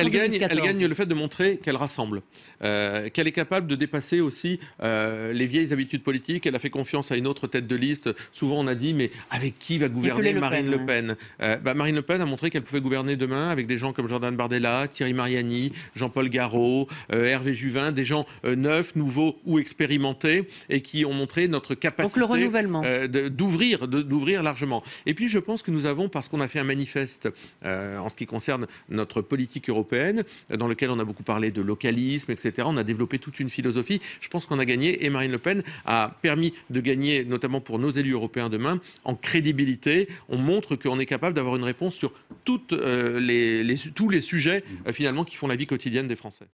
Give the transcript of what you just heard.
Elle gagne, le fait de montrer qu'elle rassemble, euh, qu'elle est capable de dépasser aussi euh, les vieilles habitudes politiques. Elle a fait confiance à une autre tête de liste. Souvent, on a dit, mais avec qui va gouverner Marine Le Pen, euh, bah, Marine Le Pen a montré qu'elle pouvait gouverner demain avec des gens comme Jordan Bardella, Thierry Mariani, Jean-Paul Garraud, Hervé Juvin, des gens neufs, nouveaux ou expérimentés et qui ont montré notre capacité d'ouvrir, d'ouvrir largement. Et puis, je pense que nous avons, parce qu'on a fait un manifeste en ce qui concerne notre politique européenne, dans lequel on a beaucoup parlé de localisme, etc. On a développé toute une philosophie. Je pense qu'on a gagné et Marine Le Pen a permis de gagner, notamment pour nos élus européens demain, en crédibilité. On montre qu'on est capable d'avoir une réponse sur euh, tous les sujets euh, finalement qui font la vie quotidienne des Français.